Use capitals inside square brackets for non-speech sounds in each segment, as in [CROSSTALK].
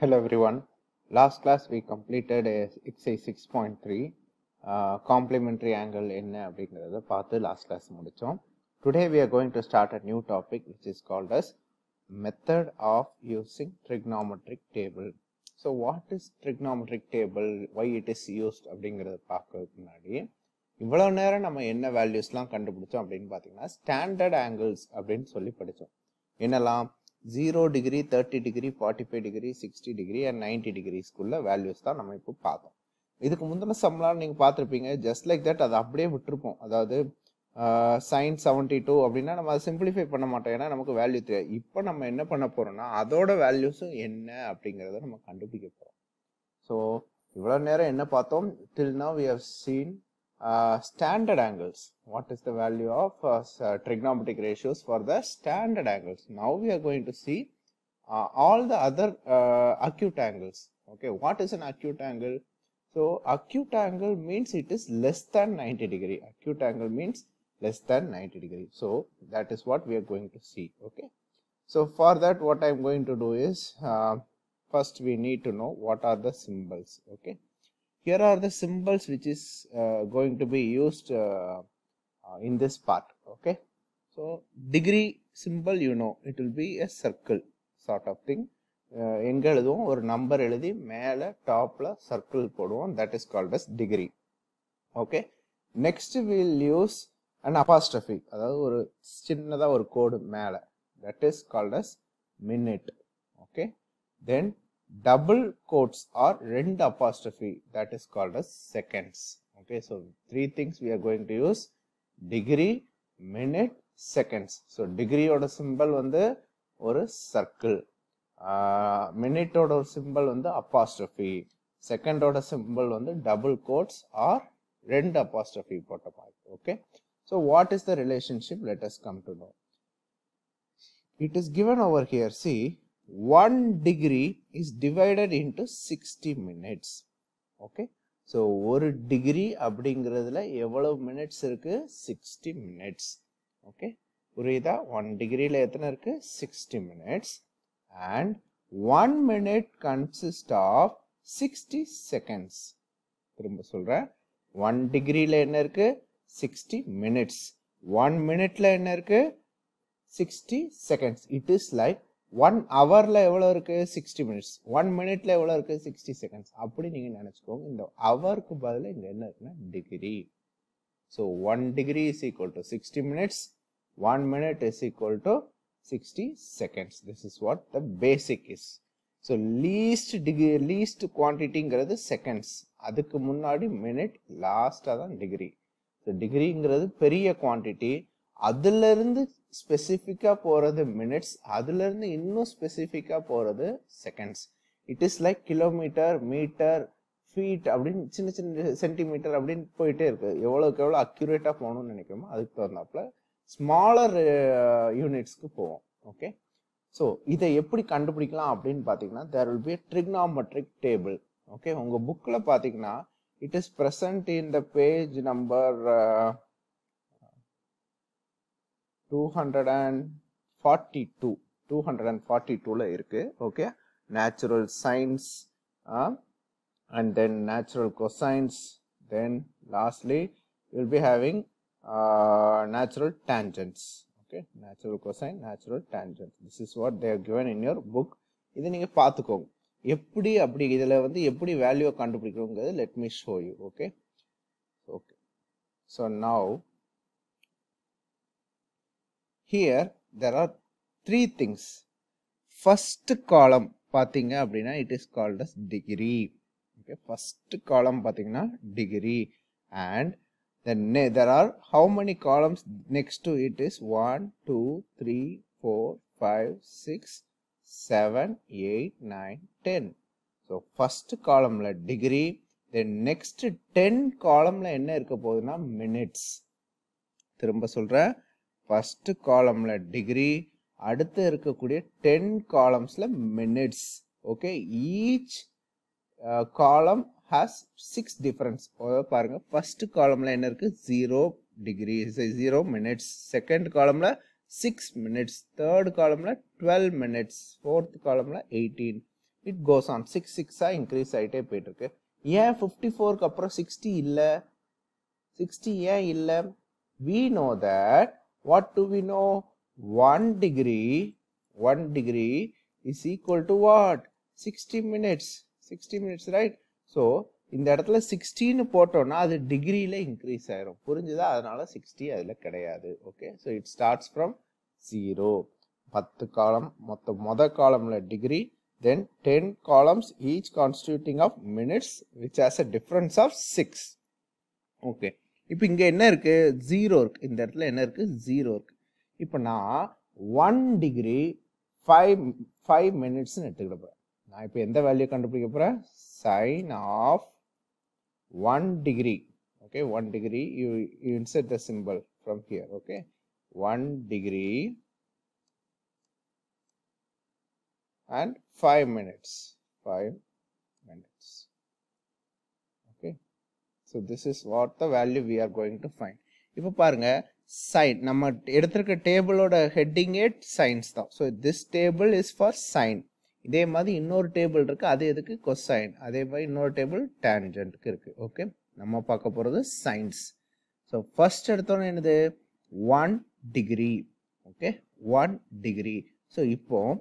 Hello everyone. Last class we completed exercise 6.3 uh, complementary angle என்ன அப்படிங்கிறத பார்த்து last class Today we are going to start a new topic which is called as method of using trigonometric table. So what is trigonometric table, why it is used அப்படிங்கிறத பார்க்கறதுக்கு முன்னாடி இவ்வளவு நேரம் நம்ம என்ன வேல்யூஸ்லாம் கண்டுபிடிச்சோம் அப்படின்னு பார்த்தீங்கன்னா ஸ்டாண்டர்ட் ஆங்கிள்ஸ் அப்படின்னு சொல்லி படித்தோம் என்னெல்லாம் zero degree thirty degree forty five degree sixty degree and ninety டிகிரிஸ்குள்ள வேல்யூஸ் தான் நம்ம இப்போ பார்த்தோம் இதுக்கு முந்தின சம்பளம் நீங்கள் பார்த்துருப்பீங்க ஜஸ்ட் லைக் தட் அதை அப்படியே விட்டுருப்போம் அதாவது சைன் செவன்ட்டி டூ அப்படின்னா நம்ம அதை சிம்பிளிஃபை பண்ண மாட்டோம் ஏன்னா நமக்கு வேல்யூ தெரியாது இப்போ நம்ம என்ன பண்ண போகிறோம்னா அதோட வேல்யூஸும் என்ன அப்படிங்கிறத நம்ம கண்டுபிடிக்க போகிறோம் ஸோ இவ்வளோ நேரம் என்ன பார்த்தோம் till now we have seen uh, standard angles. What is the value of uh, uh, trigonometric ratios for the standard angles? Now we are going to see uh, all the other uh, acute angles. Okay, what is an acute angle? So acute angle means it is less than 90 degree. Acute angle means less than 90 degree. So that is what we are going to see. Okay. So for that what I am going to do is uh, first we need to know what are the symbols. Okay here are the symbols which is uh, going to be used uh, uh, in this part okay so degree symbol you know it will be a circle sort of thing uh, or number eludhi mele top la circle poduvom that is called as degree okay next we will use an apostrophe adhaadu oru chinna da code mele that is called as minute okay then double quotes or rend apostrophe that is called as seconds. Okay, so three things we are going to use degree, minute, seconds. So degree ஓட symbol or a circle, minute or symbol symbol the apostrophe, second order symbol the double quotes or rend apostrophe protocol Okay, so what is the relationship? Let us come to know. It is given over here. See, 1 degree is divided into 60 minutes okay so 1 degree அப்படிங்கிறதுல எவ்வளவு minutes இருக்கு 60 minutes okay புரியுதா 1 degreeல எத்தனை இருக்கு 60 minutes and 1 minute consist of 60 seconds திரும்ப சொல்றேன் 1 degreeல என்ன இருக்கு 60 minutes 1 மினிட்ல என்ன இருக்கு 60 seconds it is like one ஹவரில் எவ்வளோ இருக்குது சிக்ஸ்டி மினிட்ஸ் ஒன் மினிட்ல எவ்வளோ இருக்குது சிக்ஸ்டி செகண்ட்ஸ் அப்படி நீங்கள் நினச்சிக்கோங்க இந்த ஹவருக்கு பதில் இங்கே என்ன இருக்குன்னா degree so one degree is equal to sixty minutes one minute is equal to sixty seconds this is what the basic is so least degree least குவான்டிட்டிங்கிறது செகண்ட்ஸ் அதுக்கு முன்னாடி மினிட் லாஸ்ட்டாக தான் டிகிரி ஸோ டிகிரிங்கிறது பெரிய குவான்டிட்டி அதுலேருந்து ஸ்பெசிஃபிக்காக போகிறது minutes அதுலேருந்து இன்னும் ஸ்பெசிஃபிக்காக போகிறது seconds it is like kilometre metre feet அப்படின்னு சின்ன சின்ன சென்டிமீட்டர் அப்படின்னு போயிட்டே இருக்குது எவ்வளோக்கு எவ்வளோ அக்யூரேட்டாக போகணும்னு நினைக்கிறோமோ அதுக்கு தகுந்தாப்புல ஸ்மாலர் யூனிட்ஸ்க்கு போவோம் ஓகே ஸோ இதை எப்படி கண்டுபிடிக்கலாம் அப்படின்னு பார்த்தீங்கன்னா there will be trigonometric table okay உங்கள் புக்கில் பார்த்தீங்கன்னா it is present in the page number Two hundred and forty-two, two hundred and forty-two. And forty natural sines uh, and then natural cosines then lastly you will be having uh, natural tangents okay natural cosine natural tangent this is what they are given in your book இது நீங்க பார்த்துக்கோங்க எப்படி அப்படி இதில் வந்து எப்படி வேல்யூவை கண்டுபிடிக்கணுங்கிறது Let me show you, okay? Okay. So now. Here there are three things first column பார்த்தீங்க அப்படின்னா it is called as degree okay first column பார்த்தீங்கன்னா degree and then there are how many columns next to it is one two three four five six seven eight nine ten so first காலமில் degree then next ten காலமில் என்ன இருக்க போகுதுன்னா minutes திரும்ப சொல்கிறேன் first காலமில் degree அடுத்து இருக்கக்கூடிய டென் காலம்ஸில் minutes okay each column has six difference அதாவது பாருங்கள் ஃபஸ்ட்டு காலமில் என்ன இருக்குது zero degree zero minutes second காலமில் சிக்ஸ் மினிட்ஸ் தேர்ட் காலமில் டுவெல் மினிட்ஸ் ஃபோர்த் காலமில் eighteen it goes on six சிக்ஸாக இன்க்ரீஸ் ஆகிட்டே போயிட்டுருக்கு ஏன் ஃபிஃப்டி ஃபோருக்கு அப்புறம் சிக்ஸ்டி இல்லை சிக்ஸ்டி ஏன் இல்லை we know that what do we know? 1 degree, 1 degree is equal to what? 60 minutes, 60 minutes, right? So இந்த இடத்துல சிக்ஸ்டின்னு போட்டோம்னா அது டிகிரியில் இன்க்ரீஸ் ஆயிரும் புரிஞ்சுதா அதனால சிக்ஸ்டி அதில் கிடையாது okay so it starts from zero பத்து காலம் மொத்த மொத காலமில் degree then ten columns each constituting of minutes which has a difference of six okay இப்போ இங்கே என்ன இருக்குது ஜீரோ இருக்குது இந்த இடத்துல என்ன இருக்குது ஜீரோ இருக்குது இப்போ நான் ஒன் டிகிரி ஃபைவ் ஃபைவ் மினிட்ஸ்னு எடுத்துக்கிட போகிறேன் நான் இப்போ எந்த வேல்யூ கண்டுபிடிக்க போகிறேன் sign of one degree okay one degree you you inset the simple from here okay one degree and five minutes five so this is what the value we are going to fine இப்போ பாருங்கள் sign நம்ம எடுத்திருக்க டேபிளோட heading ஹெட்டிங்கே science தான் so this table is for sign இதே மாதிரி இன்னொரு table இருக்குது அது எதுக்கு கொசைன் அதே மாதிரி இன்னொரு டேபிள் டேஞ்சண்ட்டுக்கு இருக்குது ஓகே நம்ம பார்க்க போகிறது சைன்ஸ் ஸோ ஃபர்ஸ்ட் எடுத்தோன்னே என்னது one degree okay one degree so இப்போது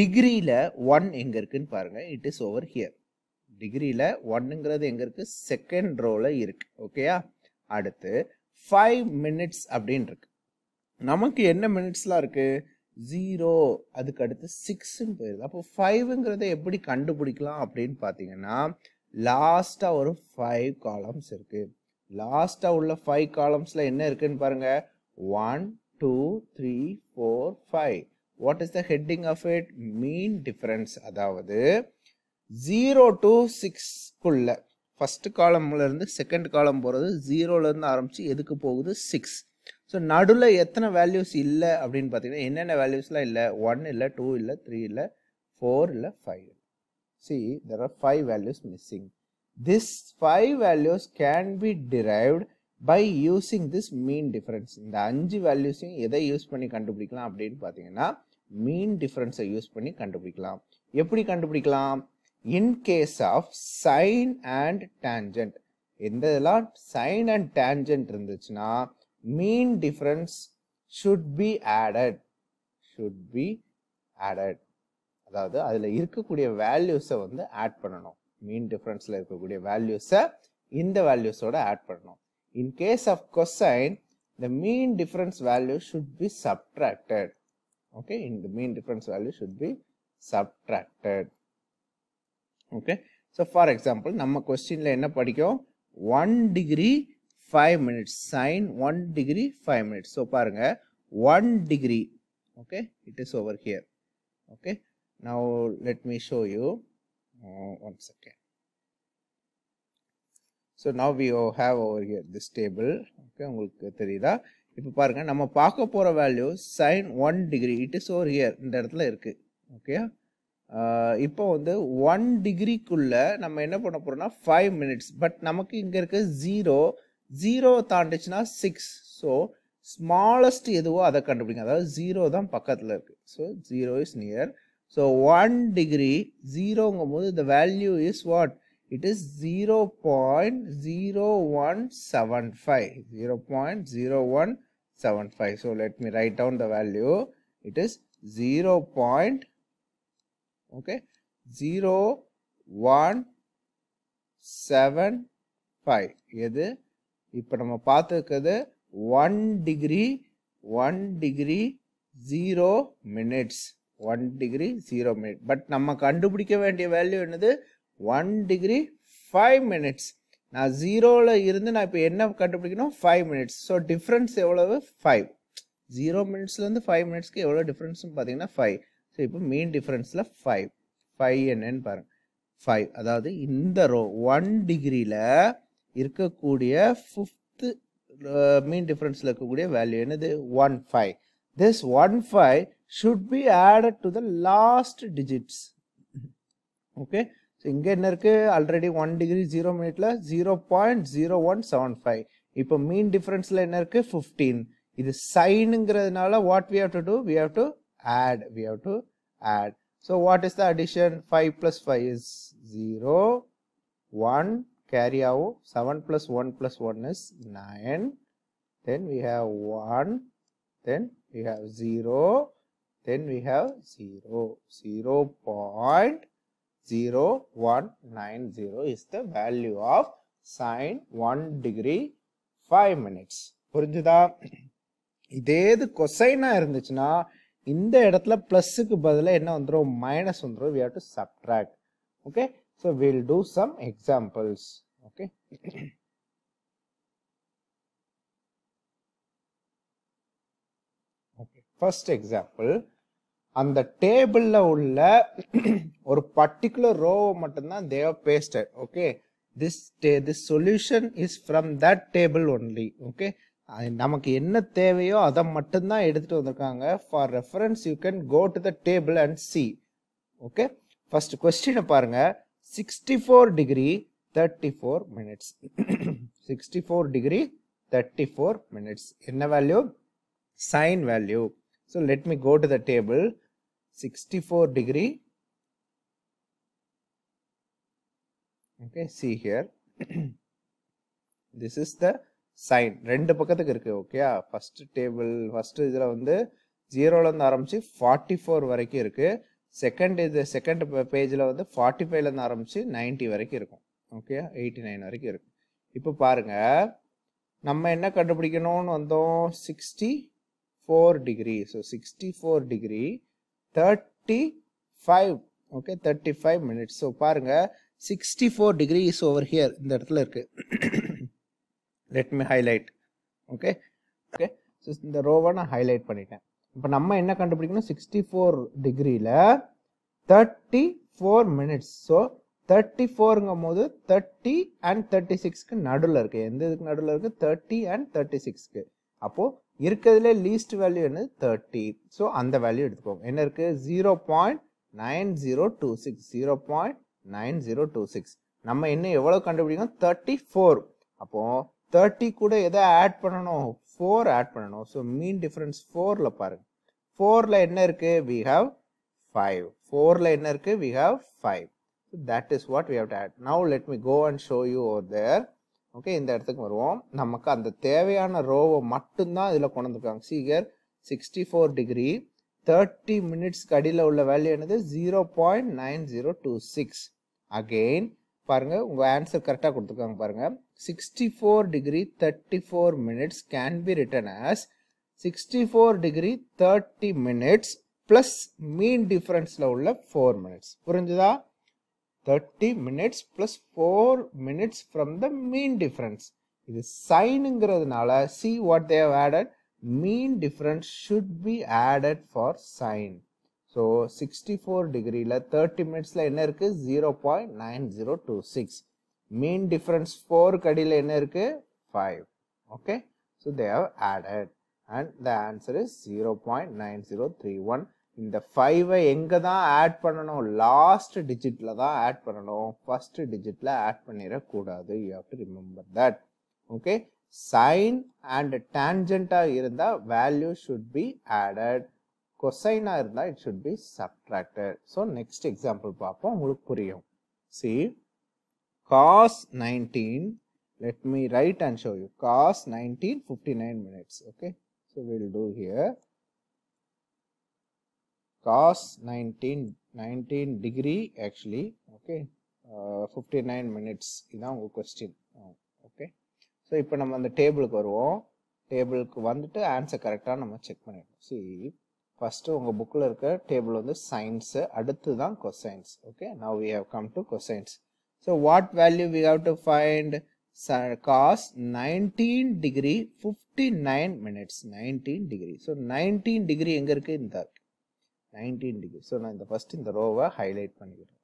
டிகிரியில் ஒன் எங்கே இருக்குன்னு பாருங்கள் இட் இஸ் ஓவர் ஹியர் டிகிரியில் ஒன்றுங்கிறது எங்கே இருக்குது செகண்ட் ரோவில் இருக்குது ஓகேயா அடுத்து ஃபைவ் மினிட்ஸ் அப்படின்னு இருக்கு நமக்கு என்ன மினிட்ஸ்லாம் இருக்குது ஜீரோ அதுக்கு அடுத்து சிக்ஸுன்னு போயிருது அப்போ ஃபைவ்ங்கிறத எப்படி கண்டுபிடிக்கலாம் அப்படின்னு பார்த்தீங்கன்னா லாஸ்ட்டாக ஒரு ஃபைவ் காலம்ஸ் இருக்குது லாஸ்ட்டாக உள்ள ஃபைவ் காலம்ஸில் என்ன இருக்குன்னு பாருங்கள் one two three four five what is the heading of it mean difference அதாவது ஜீரோ டு சிக்ஸ்க்குள்ள ஃபஸ்ட்டு காலம்லேருந்து செகண்ட் காலம் போகிறது ஜீரோலேருந்து ஆரம்பித்து எதுக்கு போகுது சிக்ஸ் ஸோ நடுவில் எத்தனை வேல்யூஸ் இல்லை அப்படின்னு பார்த்தீங்கன்னா என்னென்ன வேல்யூஸ்லாம் இல்லை ஒன் இல்லை டூ இல்லை த்ரீ இல்லை ஃபோர் இல்லை five see there are five values missing this five values can be derived by using this mean difference இந்த அஞ்சு வேல்யூஸையும் எதை யூஸ் பண்ணி கண்டுபிடிக்கலாம் அப்படின்னு பார்த்தீங்கன்னா மீன் டிஃபரன்ஸை யூஸ் பண்ணி கண்டுபிடிக்கலாம் எப்படி கண்டுபிடிக்கலாம் in case of sine and tangent எந்த இதெல்லாம் சைன் அண்ட் டேஞ்சன்ட் இருந்துச்சுன்னா mean difference should be added should be added அதாவது அதில் இருக்கக்கூடிய வேல்யூஸை வந்து ஆட் பண்ணணும் மீன் டிஃப்ரென்ஸில் இருக்கக்கூடிய வேல்யூஸை இந்த வேல்யூஸோட ஆட் பண்ணணும் in case of cosine the mean difference value should be subtracted okay இந்த mean difference value should be subtracted okay so for example நம்ம கொஸ்டினில் என்ன படிக்கும் one degree five minutes sine one degree five minutes so பாருங்கள் one degree okay it is over here okay now let me show you one second so now we have over here this table okay உங்களுக்கு தெரியுதா இப்போ பாருங்கள் நம்ம பார்க்க போகிற value sine one degree it is over here இந்த இடத்துல இருக்குது ஓகேயா இப்போ வந்து ஒன் டிகிரிக்குள்ளே நம்ம என்ன பண்ண போகிறோம்னா ஃபைவ் மினிட்ஸ் பட் நமக்கு இங்கே இருக்க ஜீரோ ஜீரோ தாண்டிச்சுன்னா சிக்ஸ் ஸோ ஸ்மாலஸ்ட் எதுவோ அதை கண்டுபிடிங்க அதாவது ஜீரோ தான் பக்கத்தில் இருக்குது so zero is near so one degree ஜீரோங்கும் போது the value is what it is zero point zero one seven five zero point zero one seven five so let me write down the value it is zero point okay 0 1 7 5 எது இப்போ நம்ம பார்த்துருக்குது one degree one degree zero minutes one degree zero minute but நம்ம கண்டுபிடிக்க வேண்டிய value என்னது one degree five minutes நான் ஜீரோவில் இருந்து நான் இப்போ என்ன கண்டுபிடிக்கணும் ஃபைவ் மினிட்ஸ் ஸோ டிஃப்ரென்ஸ் எவ்வளவு ஃபைவ் ஜீரோ மினிட்ஸ்லேருந்து ஃபைவ் மினிட்ஸ்க்கு எவ்வளோ டிஃப்ரென்ஸ்னு பார்த்தீங்கன்னா ஃபைவ் ஸோ இப்போ மீன் டிஃப்ரென்ஸில் ஃபைவ் ஃபைவ் என்னன்னு பாருங்கள் ஃபைவ் அதாவது இந்த ரோ ஒன் டிகிரியில் இருக்கக்கூடிய ஃபிஃப்த்து மீன் டிஃப்ரென்ஸில் இருக்கக்கூடிய வேல்யூ என்னது one five this one five should be added to the last digits okay so இங்கே என்ன இருக்குது ஆல்ரெடி ஒன் டிகிரி ஜீரோ மினிட்ல zero point zero one seven five இப்போ மீன் டிஃப்ரென்ஸில் என்ன இருக்குது ஃபிஃப்டீன் இது சைனுங்கிறதுனால what we have to do we have to add we have to add. So, what is the addition 5 plus 5 is 0 1 carry out 7 plus 1 plus 1 is 9 then we have 1 then we have 0 then we have 0 0 is the value of sine 1 degree 5 minutes புரிஞ்சுதா [CLEARS THROAT] இதே இது கொசைனா இருந்துச்சுன்னா இந்த இடத்துல ப்ளஸ்ஸுக்கு பதிலாக என்ன வந்துடும் minus வந்துடும் we have to subtract okay so will do some examples okay first example அந்த டேபிளில் உள்ள ஒரு பர்டிகுலர் ரோவை மட்டும்தான் they've pasted okay this day this solution is from that table only okay நமக்கு என்ன தேவையோ அதை மட்டும்தான் எடுத்துகிட்டு வந்திருக்காங்க for reference you can go to the table and see okay first கொஸ்டினை பாருங்க sixty four degree thirty four minutes sixty four degree thirty four minutes என்ன value sine value so let me go to the table sixty four degree okay see here this is the sine ரெண்டு பக்கத்துக்கு இருக்குது ஓகேயா first table first இதில் வந்து ஜீரோலேருந்து ஆரம்பித்து forty four வரைக்கும் இருக்குது செகண்ட் இது செகண்ட் பேஜில் வந்து ஃபார்ட்டி ஃபைவ்லேருந்து ஆரம்பித்து நைன்ட்டி வரைக்கும் இருக்கும் ஓகேயா எயிட்டி நைன் வரைக்கும் இருக்கும் இப்போ பாருங்கள் நம்ம என்ன கண்டுபிடிக்கணும்னு வந்தோம் sixty four degree so sixty four degree thirty five okay thirty five minutes so பாருங்கள் sixty four degree is over here இந்த இடத்துல இருக்குது let me highlight okay okay so இந்த ரோவை நான் ஹைலைட் பண்ணிட்டேன் இப்போ நம்ம என்ன கண்டுபிடிக்கணும் சிக்ஸ்டி ஃபோர் டிகிரியில் thirty four minutes so thirty ஃபோருங்கும் போது தேர்ட்டி அண்ட் தேர்ட்டி சிக்ஸ்க்கு நடுவில் இருக்குது எந்த இதுக்கு நடுவில் இருக்குது தேர்ட்டி அண்ட் தேர்ட்டி சிக்ஸ்க்கு அப்போது இருக்கிறதுல லீஸ்ட் வேல்யூ என்னது தேர்ட்டி ஸோ அந்த வேல்யூ எடுத்துக்கோங்க என்ன இருக்குது zero point nine zero two six zero point nine zero two six நம்ம இன்னும் எவ்வளோ கண்டுபிடிக்கணும் தேர்ட்டி ஃபோர் அப்போது தேர்ட்டி கூட எதை ஆட் பண்ணணும் ஃபோர் ஆட் பண்ணணும் ஸோ மீன் டிஃப்ரென்ஸ் ஃபோரில் பாருங்க ஃபோரில் என்ன இருக்குது வி ஹாவ் ஃபைவ் ஃபோரில் என்ன இருக்குது we have five that is what we have to add now let me go and show you or there okay இந்த இடத்துக்கு வருவோம் நமக்கு அந்த தேவையான ரோவை மட்டும்தான் இதில் கொண்டு வந்துருக்காங்க சீகர் சிக்ஸ்டி ஃபோர் டிகிரி தேர்ட்டி மினிட்ஸ்க்கு அடியில் உள்ள வேல்யூ என்னது zero point nine zero two six again பாருங்கள் உங்கள் ஆன்சர் கரெக்டாக கொடுத்துருக்காங்க பாருங்கள் 64 degree 34 minutes can be written as 64 degree 30 minutes plus mean differenceல உள்ள 4 minutes 30 minutes plus 4 minutes from the mean difference It இது sineங்கிறதுனால see what they have added mean difference should be added for sign. so 64 degreeல 30 minutes என்ன 0.9026 மீன் difference ஃபோருக்கு அடியில் என்ன இருக்குது five okay so they have added and the answer is zero point nine zero three one இந்த ஃபைவை எங்கே தான் add பண்ணணும் லாஸ்ட் டிஜிட்டில் தான் ஆட் பண்ணணும் ஃபஸ்ட் டிஜிட்டில் ஆட் பண்ணிடக்கூடாது you have to remember that okay sine and டேன்ஜெண்ட்டாக இருந்தால் வேல்யூ ஷுட் பி ஆடட் கொசைனாக இருந்தால் it should be subtracted so next example பார்ப்போம் உங்களுக்கு புரியும் see cos 19 let me write and show you cos 19 59 minutes okay so will do here cos 19 19 degree actually okay uh, 59 minutes இதுதான் உங்கள் question okay so இப்போ நம்ம அந்த டேபிளுக்கு வருவோம் டேபிளுக்கு வந்துட்டு ஆன்சர் கரெக்டாக நம்ம செக் பண்ணிடுவோம் சி ஃபஸ்ட்டு உங்கள் புக்கில் இருக்க டேபிள் வந்து சயின்ஸு அடுத்து தான் cosines okay now we have come to cosines So what value we have to find? Cos 19 degree 59 minutes 19 degree. So 19 degree எங்க இருக்கு இந்த 19 degree. So நான் இந்த first இந்த ரோவை highlight பண்ணிக்கிறேன்.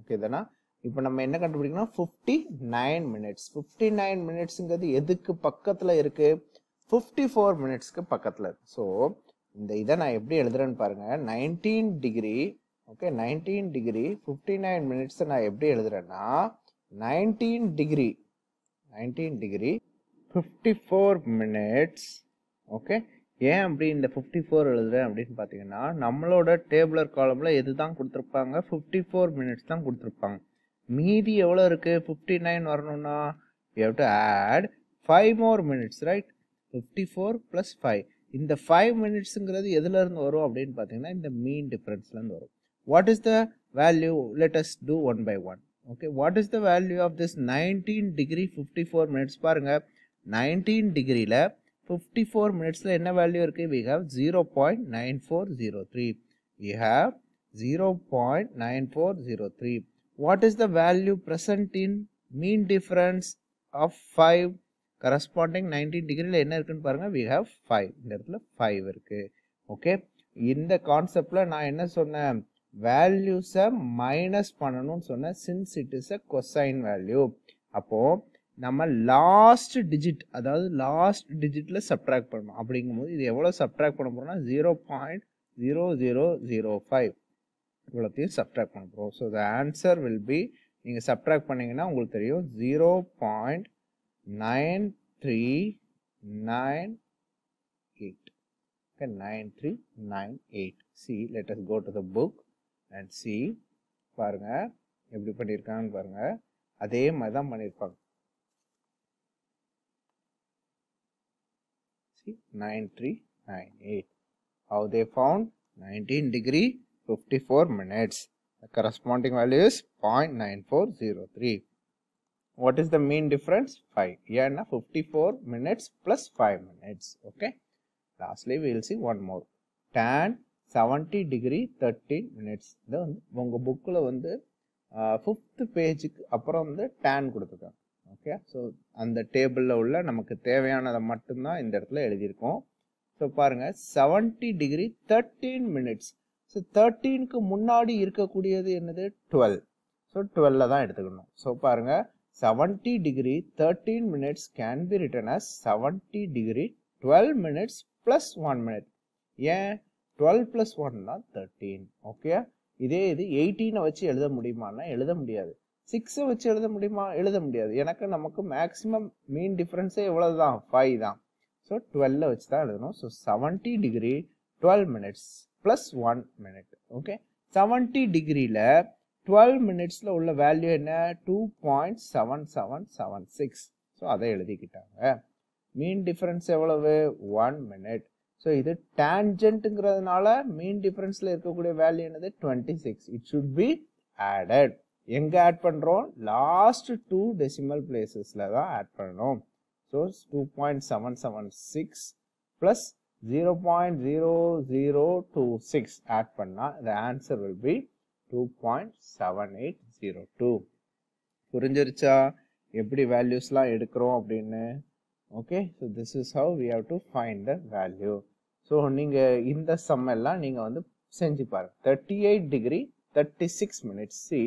Okay தானா? இப்போ நம்ம என்ன கண்டுபிடிக்கணும் fifty nine minutes fifty nine மினிட்ஸுங்கிறது எதுக்கு பக்கத்தில் இருக்கு ஃபிஃப்டி ஃபோர் மினிட்ஸ்க்கு பக்கத்தில் இருக்கு ஸோ இந்த இதை நான் எப்படி எழுதுறேன்னு பாருங்க nineteen degree okay nineteen degree fifty nine மினிட்ஸை நான் எப்படி எழுதுறேன்னா nineteen degree nineteen degree fifty four minutes okay ஏன் அப்படி இந்த ஃபிஃப்டி ஃபோர் எழுதுறேன் அப்படின்னு பார்த்தீங்கன்னா நம்மளோட டேபிளர் காலமில் எது தான் கொடுத்துருப்பாங்க ஃபிஃப்டி ஃபோர் மினிட்ஸ் தான் கொடுத்துருப்பாங்க மீதி எவ்வளோ இருக்குது ஃபிஃப்டி நைன் வரணும்னா you to add five more minutes right fifty four plus five இந்த ஃபைவ் மினிட்ஸுங்கிறது எதுலேருந்து வரும் அப்படின்னு பார்த்தீங்கன்னா இந்த மீன் டிஃப்ரென்ஸ்லேருந்து வரும் what is the value let us do one by one okay what is the value of this 19 degree 54 minutes பாருங்க 19 டிகிரியில் 54 மினிட்ஸில் என்ன வேல்யூ இருக்குது we have zero point nine four zero three we have zero point nine four zero three what is the value present in mean difference of five corresponding nineteen டிகிரியில் என்ன இருக்குன்னு பாருங்கள் we have five இந்த இடத்துல five இருக்குது okay இந்த கான்செப்டில் நான் என்ன சொன்னேன் வேல்யூஸை மைனஸ் பண்ணணும்னு சொன்ன since it is a cosine value அப்போது நம்ம லாஸ்ட் டிஜிட் அதாவது லாஸ்ட் டிஜிட்டில் சப்ட்ராக்ட் பண்ணணும் அப்படிங்கும்போது இது எவ்வளோ சப்ட்ராக்ட் பண்ண போகிறோம்னா zero point zero zero zero five இவ்வளோத்தையும் சப்ட்ராக்ட் பண்ண போகிறோம் so the answer will be நீங்கள் சப்ட்ராக்ட் பண்ணிங்கன்னா உங்களுக்கு தெரியும் zero point nine three nine eight nine three nine eight see us go to the book And see, பாருங்கள் எப்படி பண்ணியிருக்காங்கன்னு பாருங்கள் அதே மாதிரி தான் பண்ணியிருப்பாங்க see nine how they found 19 degree 54 minutes. The corresponding value is 0.9403. What is the mean difference? 5. Yeah, na 54 minutes plus 5 minutes. Okay. Lastly, we will see one more. Tan seventy degree thirteen minutes இது வந்து உங்கள் புக்கில் வந்து fifth பேஜுக்கு அப்புறம் வந்து tan கொடுத்துருக்காங்க okay so அந்த டேபிளில் உள்ள நமக்கு தேவையானதை மட்டும்தான் இந்த இடத்துல எழுதியிருக்கோம் ஸோ பாருங்கள் seventy degree thirteen minutes so தேர்ட்டீனுக்கு முன்னாடி இருக்கக்கூடியது என்னது டுவெல் ஸோ டுவெல்ல தான் எடுத்துக்கணும் ஸோ பாருங்கள் seventy degree thirteen minutes can be written as seventy degree twelve minutes plus one minute ஏன் டுவெல் ப்ளஸ் ஒன்னா தேர்ட்டீன் ஓகே இதே இது எயிட்டீனை வச்சு எழுத முடியுமான்னா எழுத முடியாது சிக்ஸை வச்சு எழுத முடியுமா எழுத முடியாது எனக்கு நமக்கு மேக்ஸிமம் மீன் டிஃப்ரென்ஸே எவ்வளவு தான் ஃபைவ் தான் ஸோ டுவெல்ல வச்சு தான் எழுதணும் so seventy degree twelve minutes plus one minute okay seventy டிகிரியில் டுவெல் மினிட்ஸில் உள்ள வேல்யூ என்ன two point seven seven seven six so அதை எழுதிக்கிட்டாங்க மீன் டிஃப்ரென்ஸ் எவ்வளவு ஒன் மினிட் ஸோ இது டேன்ஜென்ட்டுங்கிறதுனால மீன் டிஃப்ரென்ஸில் இருக்கக்கூடிய வேல்யூ என்னது twenty six it should be added எங்கே ஆட் பண்ணுறோம் லாஸ்ட் டூ டெசிமல் பிளேசஸில் தான் ஆட் பண்ணணும் so two point seven seven six plus zero point zero zero two six add பண்ணால் இந்த answer will be two point seven eight zero two புரிஞ்சிருச்சா எப்படி வேல்யூஸ்லாம் எடுக்கிறோம் அப்படின்னு okay so this is how we have to find the value so நீங்கள் இந்த sum எல்லாம் நீங்க வந்து செஞ்சு பாருங்க thirty eight degree thirty six minutes see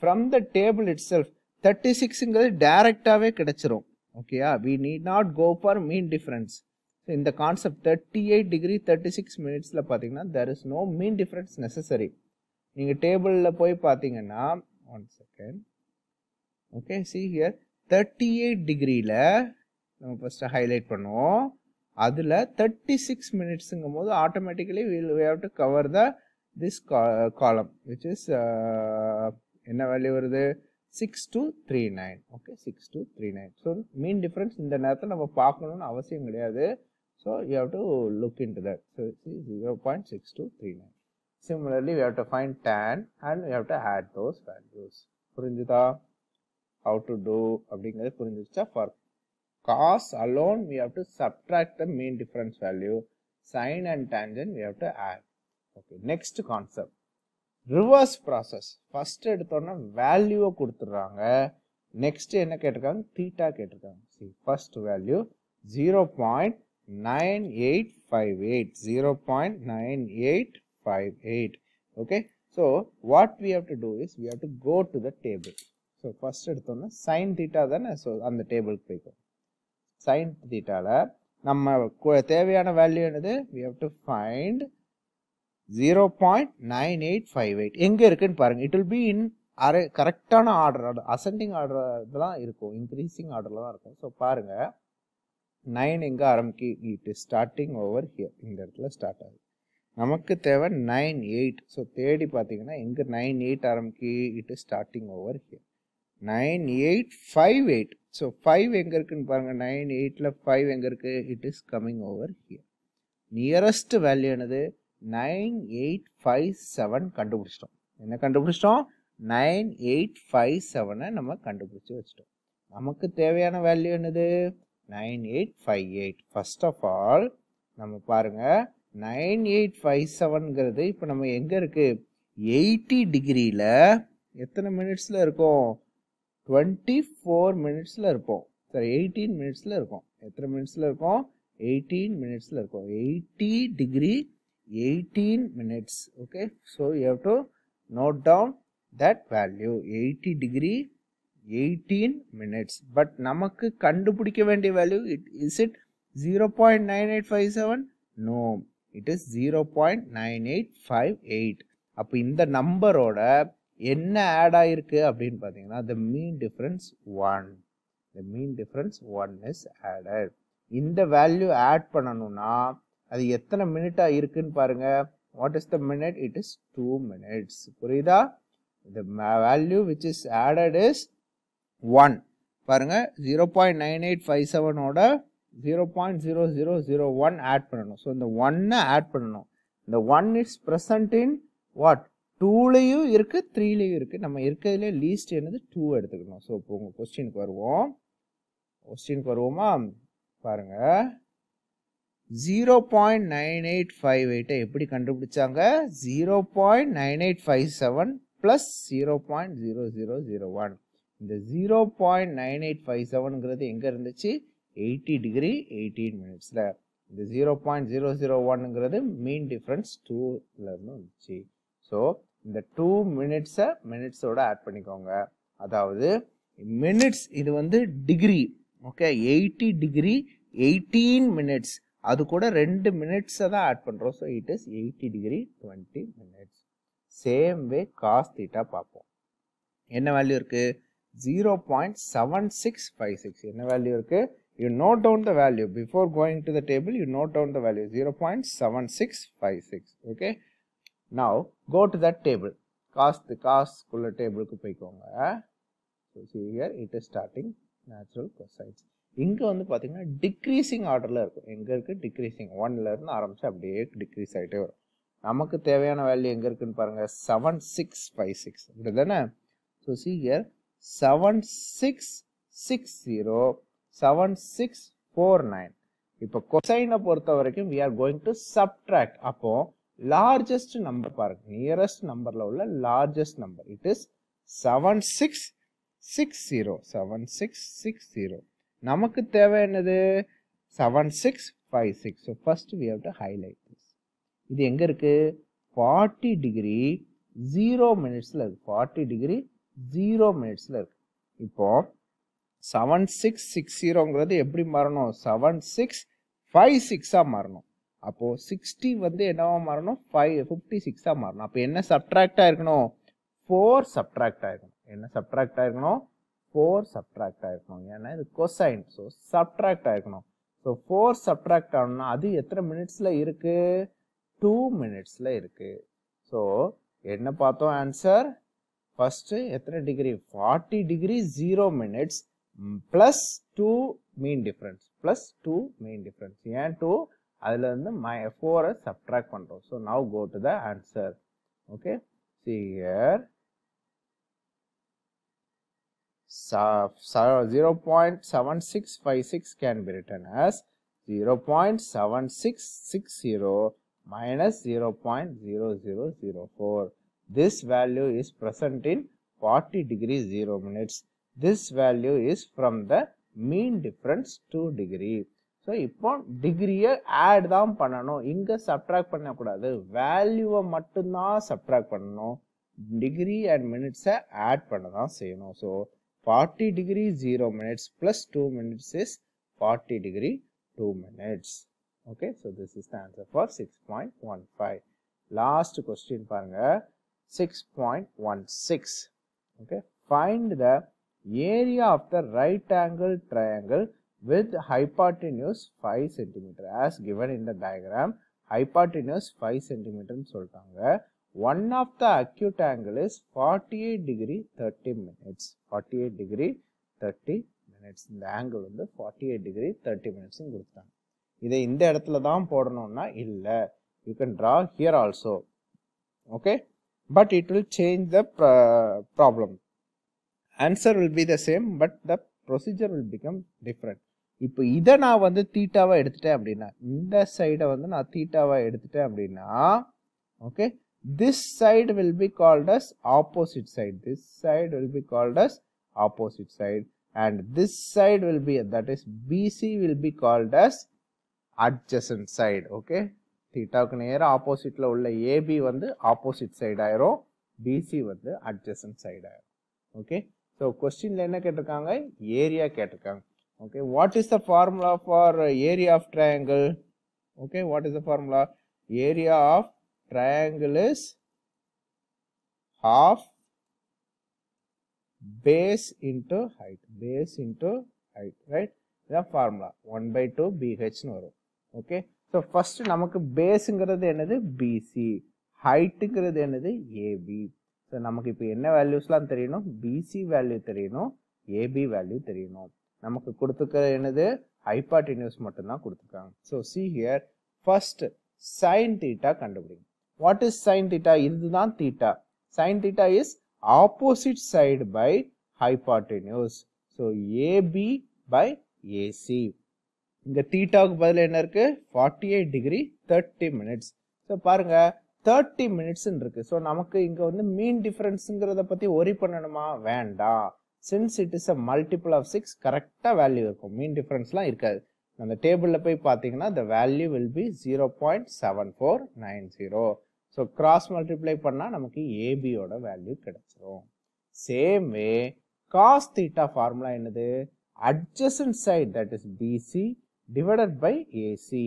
from the table itself thirty சிக்ஸுங்கிறது டேரெக்டாகவே கிடச்சிரும் ஓகேயா we need not go for mean difference இந்த concept thirty eight degree thirty six மினிட்ஸில் பார்த்தீங்கன்னா there is no mean difference necessary நீங்கள் டேபிளில் போய் பார்த்தீங்கன்னா one second okay see here thirty eight டிகிரியில் நம்ம ஃபஸ்ட்டு ஹைலைட் பண்ணுவோம் அதில் தேர்ட்டி சிக்ஸ் மினிட்ஸுங்கும் போது automatically will we have to cover the this column which is என்ன வேல்யூ வருது six two three nine okay six two three nine so mean difference இந்த நேரத்தில் நம்ம பார்க்கணும்னு அவசியம் கிடையாது so you have to look into that so zero point six two three nine similarly we have to find tan and we have to add those values புரிஞ்சுதா how to do அப்படிங்கிறது புரிஞ்சிருச்சா for cos alone we have to subtract the mean difference value sine and tangent we have to add okay next concept reverse process first eduthona value kuduthuranga next enna ketirukanga theta ketirukanga first value 0 0.9858 okay so what we have to do is we have to go to the table so first eduthona sine theta then so on the table paper sine தீட்டால நம்ம தேவையான value என்னது we to find zero point nine eight five eight எங்கே இருக்குன்னு பாருங்கள் it will be in அரை கரெக்டான order ascending order இதெல்லாம் இருக்கும் இன்க்ரீஸிங் ஆர்டர்ல தான் இருக்கும் ஸோ பாருங்கள் நைன் எங்க ஆரம்பிக்கு it is starting over here இந்த இடத்துல ஸ்டார்ட் ஆகுது நமக்கு தேவை நைன் எயிட் ஸோ தேடி பார்த்தீங்கன்னா எங்கே நைன் எயிட் ஆரம்பிக்கு it is starting over here nine eight five eight so five எங்கே இருக்குன்னு பாருங்கள் நைன் எயிட்டில் ஃபைவ் எங்கே இருக்குது it is coming over here nearest value என்னது நைன் எயிட் ஃபைவ் செவன் கண்டுபிடிச்சிட்டோம் என்ன கண்டுபிடிச்சிட்டோம் நைன் எயிட் ஃபைவ் செவனை நம்ம கண்டுபிடிச்சி வச்சிட்டோம் நமக்கு தேவையான வேல்யூ என்னது nine eight five eight first of all நம்ம பாருங்கள் நைன் எயிட் ஃபைவ் செவனுங்கிறது இப்போ நம்ம எங்கே இருக்குது எயிட்டி டிகிரியில் எத்தனை மினிட்ஸில் இருக்கோம் டுவெண்ட்டி ஃபோர் மினிட்ஸில் இருப்போம் சாரி எயிட்டீன் மினிட்ஸில் இருக்கும் எத்தனை மினிட்ஸில் இருக்கும் எயிட்டீன் மினிட்ஸில் இருக்கும் eighty degree eighteen minutes okay so you have to note down that value eighty degree eighteen minutes but நமக்கு கண்டுபிடிக்க வேண்டிய value it it is zero nine eight five seven value it is zero 0.9857 nine eight five eight அப்போ இந்த நம்பரோட என்ன add ஆகிருக்கு அப்படின்னு பார்த்தீங்கன்னா the mean difference one the mean difference one is added இந்த வேல்யூ ஆட் பண்ணணும்னா அது எத்தனை மினிட்டாக இருக்குன்னு பாருங்க what is the minute it is two minutes புரியுதா the value which is added is one பாருங்க zero point nine eight five செவனோட zero point zero zero zero one add பண்ணணும் ஸோ இந்த ஒன்னை ஆட் பண்ணணும் இந்த one is present in what டூலையும் இருக்குது த்ரீலையும் இருக்குது நம்ம இருக்கிறதுல லீஸ்ட் என்னது டூ எடுத்துக்கணும் ஸோ இப்போ உங்கள் கொஸ்டினுக்கு வருவோம் கொஸ்டினுக்கு வருவோமா பாருங்க zero point nine eight five எயிட்டை எப்படி கண்டுபிடிச்சாங்க zero point nine eight five seven plus zero point zero zero zero one இந்த zero point nine eight five செவனுங்கிறது எங்கே இருந்துச்சு எயிட்டி டிகிரி எயிட்டீன் மினிட்ஸில் இந்த ஜீரோ பாயிண்ட் ஜீரோ ஜீரோ ஒன்னுங்கிறது மீன் டிஃப்ரென்ஸ் டூவில் இருந்து வந்துச்சு ஸோ இந்த டூ மினிட்ஸை மினிட்ஸோடு ஆட் பண்ணிக்கோங்க அதாவது மினிட்ஸ் இது வந்து degree okay eighty degree eighteen minutes அது கூட ரெண்டு மினிட்ஸை தான் ஆட் பண்ணுறோம் so it is eighty degree twenty minutes same way cos theta பார்ப்போம் என்ன வேல்யூ இருக்குது zero point seven six five six என்ன வேல்யூ இருக்குது you note down the value before going to the table you note down the value zero point seven six five six okay now go to that table cos காஸ்ட்குள்ள டேபிளுக்கு போய்க்கோங்க it is starting natural cosines இங்கே வந்து பார்த்தீங்கன்னா decreasing ஆர்டரில் இருக்கும் எங்கே இருக்குது ஒன்ல ஒன்லேருந்து ஆரம்பித்து அப்படியே டிக்ரீஸ் ஆகிட்டே வரும் நமக்கு தேவையான வேல்யூ எங்கே இருக்குன்னு பாருங்கள் செவன் சிக்ஸ் ஃபைவ் சிக்ஸ் அப்படி தானே ஸோ சீக்கியர் seven six six zero seven six four nine இப்போ கொசைனை பொறுத்த வரைக்கும் we are going to subtract அப்போது லார்ஜஸ்ட் நம்பர் பாருங்க நியரஸ்ட் நம்பரில் உள்ள largest number it is seven six six zero seven six six zero நமக்கு தேவை என்னது seven six five six so first we have to highlight this இது எங்கே இருக்குது ஃபார்ட்டி டிகிரி ஜீரோ மினிட்ஸில் இருக்குது ஃபார்ட்டி டிகிரி ஜீரோ மினிட்ஸில் இருக்குது இப்போது செவன் சிக்ஸ் சிக்ஸ் ஜீரோங்கிறது எப்படி மாறணும் செவன் சிக்ஸ் ஃபைவ் சிக்ஸாக மாறணும் அப்போது சிக்ஸ்டி வந்து என்னவா மாறணும் ஃபைவ் ஃபிஃப்டி சிக்ஸாக மாறணும் அப்போ என்ன சப்ட்ராக்ட் ஆயிருக்கணும் ஃபோர் சப்ட்ராக்ட் ஆகிருக்கணும் என்ன சப்ட்ராக்ட் ஆயிருக்கணும் ஃபோர் சப்ட்ராக்ட் ஆயிருக்கணும் ஏன்னா இது கொசைன் ஸோ சப்ட்ராக்ட் ஆயிருக்கணும் ஸோ ஃபோர் சப்ட்ராக்ட் ஆகணும்னா அது எத்தனை மினிட்ஸில் இருக்குது டூ மினிட்ஸில் இருக்குது ஸோ என்ன பார்த்தோம் ஆன்சர் ஃபஸ்ட்டு எத்தனை degree forty degree zero minutes plus two mean difference plus two mean difference ஏன் டூ அதுலேருந்து மை ஃபோரை சப்ட்ராக்ட் பண்ணுறோம் so now go to the answer okay see here zero point seven six five six can be written as zero point seven six six zero minus 0 0.0004. This value is present in 40 degree 0 minutes. This value is from the mean difference 2 degree. So இப்போ டிகிரியை add தான் பண்ணணும் இங்கே subtract பண்ணக்கூடாது வேல்யூவை மட்டும்தான் subtract பண்ணணும் degree and மினிட்ஸை add பண்ண தான் செய்யணும் so forty degree zero minutes plus two minutes is forty degree two minutes okay so this is the answer for six point one five last question பாருங்கள் six point one six okay find the area of the right angle triangle with hypotenuse 5 centimeter as given in the diagram hypotenuse 5 centimeter சொல்லிட்டாங்க one of the acute angle is 48 degree 30 minutes 48 degree 30 minutes the angle the 48 degree 30 minutes In கொடுத்துட்டாங்க the இந்த இடத்துல தான் போடணும்னா இல்லை you can draw here also okay but it will change the problem answer will be the same but the procedure will become different இப்போ இதை நான் வந்து தீட்டாவாக எடுத்துட்டேன் அப்படின்னா இந்த சைடை வந்து நான் தீட்டாவாக எடுத்துட்டேன் அப்படின்னா okay this side will be called as opposite side this side will be called as opposite side and this side will be that is BC will be called as adjacent side okay தீட்டாவுக்கு நேராக ஆப்போசிட்டில் உள்ள AB வந்து opposite side ஆயிரும் BC வந்து adjacent side ஆயிரும் okay so கொஸ்டின்ல என்ன கேட்டிருக்காங்க ஏரியா கேட்டிருக்காங்க okay what is the formula for area of triangle okay what is the formula area of triangle is half base into height base into height right the formula 1 by 2 bh னு okay so first நமக்கு baseங்கிறது the bc heightங்கிறது the ab so நமக்கு இப்போ என்ன வேல்யூஸ்லாம் தெரியணும் bc value தெரியணும் ab value. தெரியணும் நமக்கு கொடுத்துக்கிற என்னது நியூஸ் மட்டும்தான் கொடுத்துருக்காங்க so see here first sine theta கண்டுபிடிங்க வாட் இஸ் சைன் தீட்டா இதுதான் theta sine theta is opposite side by news so AB by AC இந்த தீட்டாவுக்கு பதில் என்ன இருக்கு forty eight degree thirty minutes so பாருங்க தேர்ட்டி மினிட்ஸ் இருக்கு ஸோ நமக்கு இங்கே வந்து மீன் டிஃபரன்ஸுங்கிறத பற்றி ஒரி பண்ணணுமா வேண்டாம் since it is a multiple of six கரெக்டாக வேல்யூ இருக்கும் மீன் டிஃப்ரென்ஸ்லாம் இருக்காது அந்த டேபிளில் போய் பார்த்தீங்கன்னா த value will be zero point seven four nine zero so cross multiply பண்ணால் நமக்கு ஏபியோட வேல்யூ கிடைச்சிரும் same way cos theta formula என்னது adjacent side that is BC divided by AC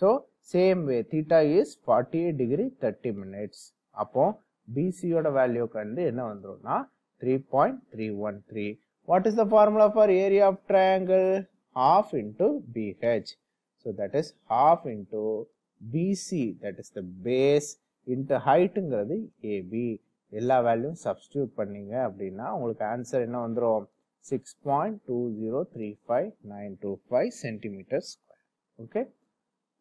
so same way theta is forty eight degree thirty minutes அப்போ பிசியோட வேல்யூக்கு வந்து என்ன வந்துடும்னா 3.313. What is the formula for area of triangle? Half into BH. So, that is half into BC, that is the base into height in the AB. All value substitute panning answer in 6.2035925 centimeters square. Okay.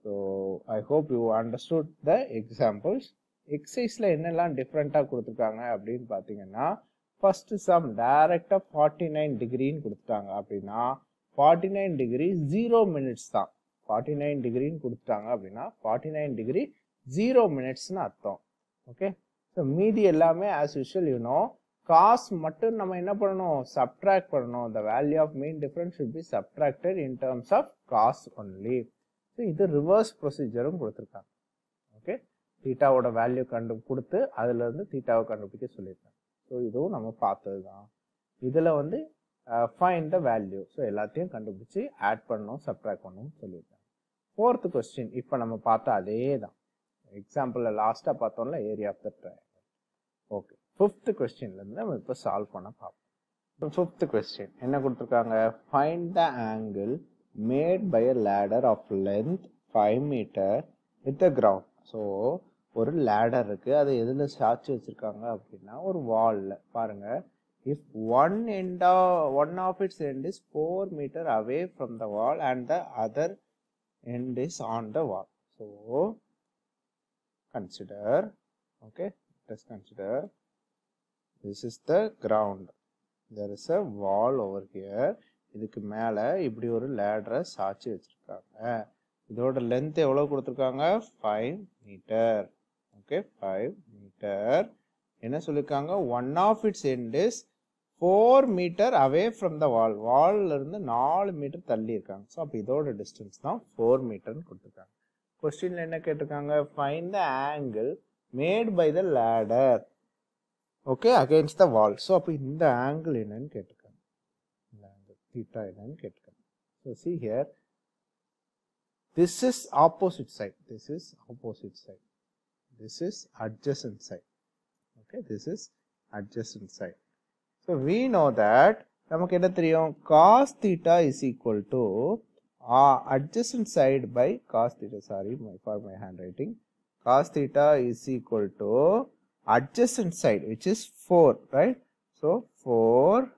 So, I hope you understood the examples. Exercise line different first sum டைரக்டாக forty nine டிகிரின்னு கொடுத்துட்டாங்க அப்படின்னா forty nine degree zero minutes தான் forty nine டிகிரின்னு கொடுத்துட்டாங்க அப்படின்னா forty nine degree zero மினிட்ஸ்னு அர்த்தம் ஓகே ஸோ மீதி எல்லாமே ஆஸ் யூஷுவல் யூனோ காஸ் மட்டும் நம்ம என்ன பண்ணணும் சப்ட்ராக்ட் பண்ணணும் the value of main difference should be subtracted in terms of cos only so இது ரிவர்ஸ் ப்ரொசீஜரும் கொடுத்துருக்காங்க ஓகே தீட்டாவோட வேல்யூ கண்டு கொடுத்து அதுலேருந்து தீட்டாவை கண்டுபிடிக்க சொல்லியிருக்காங்க ஸோ இதுவும் நம்ம பார்த்தது தான் இதில் வந்து ஃபைன் த வேல்யூ ஸோ எல்லாத்தையும் கண்டுபிடிச்சி ஆட் பண்ணணும் சப்ராக்ட் பண்ணணும்னு சொல்லியிருக்காங்க ஃபோர்த்து கொஸ்டின் இப்போ நம்ம பார்த்தா அதே தான் எக்ஸாம்பிளில் லாஸ்ட்டாக பார்த்தோம்ல area of the triangle okay fifth கொஸ்டின்லேருந்து நம்ம இப்போ சால்வ் பண்ண பார்ப்போம் இப்போ ஃபிஃப்த் கொஸ்டின் என்ன கொடுத்துருக்காங்க find the angle made by a ladder of length five meter with a ground so ஒரு லேடர் இருக்குது அது எதில் சாட்சி வச்சுருக்காங்க அப்படின்னா ஒரு வாலில் பாருங்கள் if one end one of its end is four meter away from the wall and the other end is on the wall so consider okay just consider this is the ground there is a wall over here இதுக்கு மேலே இப்படி ஒரு லேடரை சாட்சி வச்சுருக்காங்க இதோட length எவ்வளோ கொடுத்துருக்காங்க five meter okay five meter என்ன சொல்லியிருக்காங்க one of its end is four meter away from the wall வால்லேருந்து நாலு மீட்டர் தள்ளி இருக்காங்க ஸோ அப்போ இதோட டிஸ்டன்ஸ் தான் ஃபோர் மீட்டர்னு கொடுத்துருக்காங்க கொஸ்டின்ல என்ன கேட்டிருக்காங்க find the angle made by the ladder okay against the wall so அப்போ இந்த ஆங்கிள் என்னன்னு கேட்டிருக்காங்க இந்த ஆங்கிள் தீட்டா என்னன்னு கேட்டிருக்காங்க so see here this is opposite side this is opposite side this is adjacent side okay this is adjacent side so we know that நமக்கு என்ன cos theta is equal to uh, adjacent side by cos theta sorry my for my handwriting cos theta is equal to adjacent side which is 4 right so 4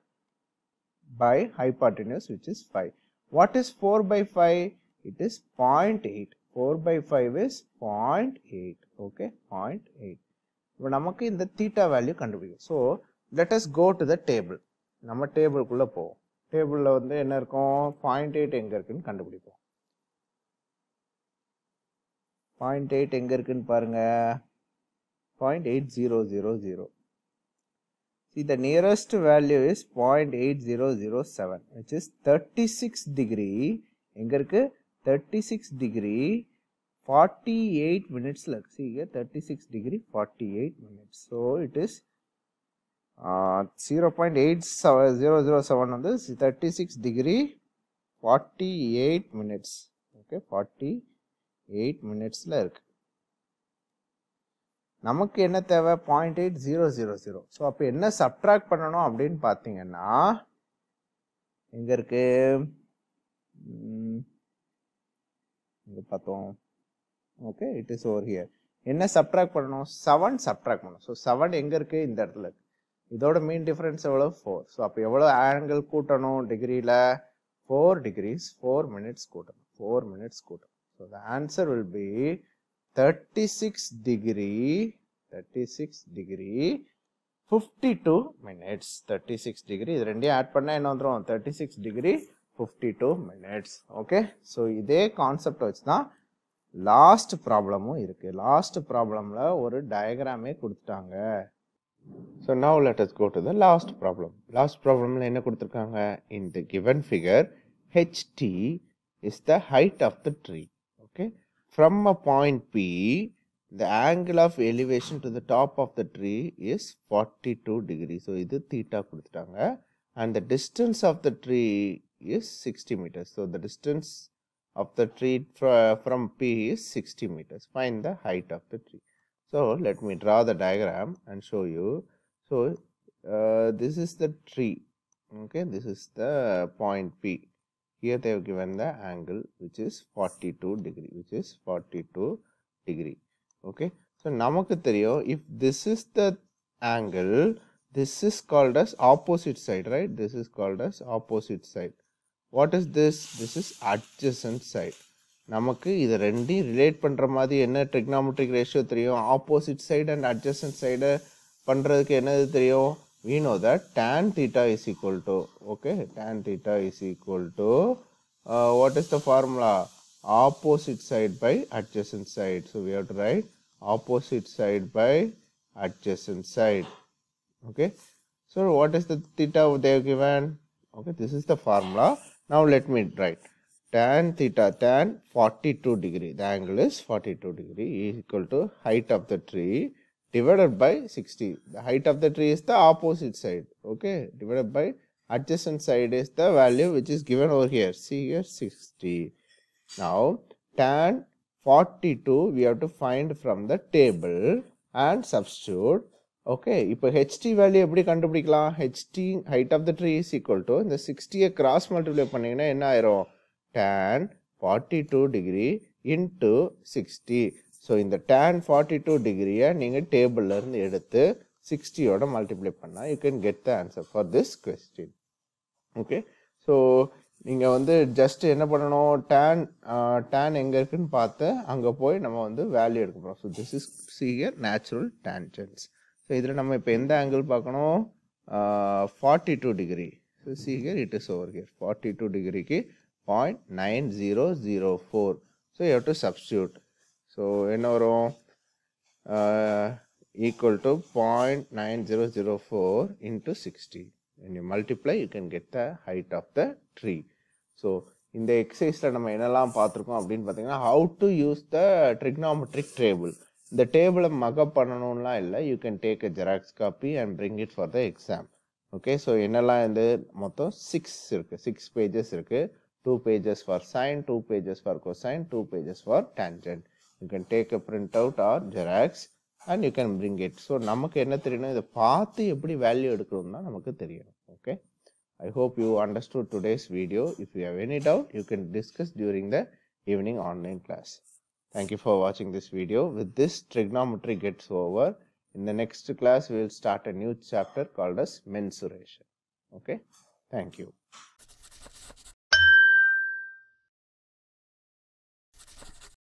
by hypotenuse which is 5 what is 4 by 5 it is 0.8 4 by 5 is 0.8 okay 0.8 இப்போ நமக்கு இந்த theta value கண்டுபிடிக்கும் so let us go to the table நம்ம குள்ள போவோம் டேபிளில் வந்து என்ன இருக்கும் பாயிண்ட் எயிட் எங்கே இருக்குன்னு கண்டுபிடிப்போம் பாயிண்ட் எயிட் எங்கே இருக்குன்னு பாருங்கள் point eight zero zero zero the nearest value is 0.8007 which is 36 degree எங்க இருக்கு 36 degree 48 minutes like see here 36 degree 48 minutes so it is uh, 0 0.8007 on this 36 degree 48 minutes okay 48 minutes la இருக்கு நமக்கு என்ன தேவை point eight zero zero zero so அப்போ என்ன subtract பண்ணணும் அப்படின்னு பார்த்தீங்கன்னா எங்கே இருக்குது இங்கே பார்த்தோம் okay it is over here என்ன சப்ட்ராக்ட் பண்ணணும் செவன் சப்ட்ராக்ட் பண்ணணும் ஸோ செவன் எங்கே இருக்குது இந்த இடத்துல இருக்கு இதோட மீன் டிஃப்ரென்ஸ் எவ்வளோ ஃபோர் ஸோ அப்போ எவ்வளோ ஆங்கிள் கூட்டணும் டிகிரியில் ஃபோர் டிகிரிஸ் ஃபோர் மினிட்ஸ் கூட்டணும் ஃபோர் மினிட்ஸ் கூட்டணும் so the answer will be thirty six degree thirty six degree fifty two minutes thirty six degree இது ரெண்டையும் ஆட் பண்ணால் என்ன வந்துடும் thirty six degree fifty two minutes okay so இதே concept வச்சு தான் லாஸ்ட் ப்ராப்ளமும் இருக்குது லாஸ்ட் ப்ராப்ளமில் ஒரு டயக்ராமே கொடுத்துட்டாங்க so now let us go to the last problem last ப்ராப்ளமில் என்ன கொடுத்துருக்காங்க in the given figure HD is the height of the tree okay from a point P the angle of elevation to the top of the tree is forty two degree so இது தீட்டாக கொடுத்துட்டாங்க and the distance of the tree is 60 meters. So, the distance of the tree from P is 60 meters. Find the height of the tree. So, let me draw the diagram and show you. So, uh, this is the tree, okay, this is the point P. Here they have given the angle which is 42 degree, which is 42 degree, okay. So, நமக்கு தெரியும் if this is the angle, this is called as opposite side, right, this is called as opposite side. What is this? This is adjacent side. Side நமக்கு இதை relate relate பண்ணுற மாதிரி என்ன trigonometric ratio தெரியும் opposite side and adjacent side பண்ணுறதுக்கு என்னது we know that tan theta is equal to okay tan theta is equal to uh, what is the formula opposite side by adjacent side so we have to write opposite side by adjacent side okay so what is the theta they have given okay this is the formula now let me write tan theta tan 42 degree. The angle is 42 degree is equal to height of the tree divided by 60. The height of the tree is the opposite side. Okay, divided by adjacent side is the value which is given over here. See here 60. Now tan 42 we have to find from the table and substitute okay இப்போ HD value எப்படி கண்டுபிடிக்கலாம் HD height of the tree is equal to இந்த சிக்ஸ்டியை cross multiply பண்ணிங்கன்னா என்ன ஆயிரும் tan forty two degree into sixty so இந்த tan forty two டிகிரியை நீங்கள் டேபிள்லேருந்து எடுத்து சிக்ஸ்டியோட மல்டிப்ளை பண்ணால் you can get the answer for this question okay so நீங்கள் வந்து ஜஸ்ட் என்ன பண்ணணும் டேன் டேன் எங்கே இருக்குன்னு பார்த்து அங்கே போய் நம்ம வந்து வேல்யூ எடுக்க போகிறோம் so this is sheer natural tangents so இதில் நம்ம இப்போ எந்த ஆங்கிள் பார்க்கணும் forty two degree so see it is over here forty two டிகிரிக்கு point nine zero zero four so you to substitute so என்ன வரும் zero zero four into sixty When you multiply you can get the height of the tree so இந்த எக்ஸசைஸில் நம்ம என்னெல்லாம் பார்த்துருக்கோம் அப்படின்னு பார்த்தீங்கன்னா how to use the trigonometric table இந்த டேபிளை மகப் பண்ணணும்லாம் இல்லை you can take a Xerox copy and bring it for the exam okay so என்னெல்லாம் வந்து மொத்தம் சிக்ஸ் இருக்குது சிக்ஸ் பேஜஸ் இருக்குது two pages for sine two pages for cosine two pages for tangent you can take a print out or Xerox and you can bring it so நமக்கு என்ன தெரியணும் இதை பார்த்து எப்படி வேல்யூ எடுக்கணும்னா நமக்கு தெரியணும் okay I hope you understood today's video if you have any doubt you can discuss during the evening online class Thank you for watching this video. With this trigonometry gets over. In the next class we will start a new chapter called as mensuration. Okay. Thank you.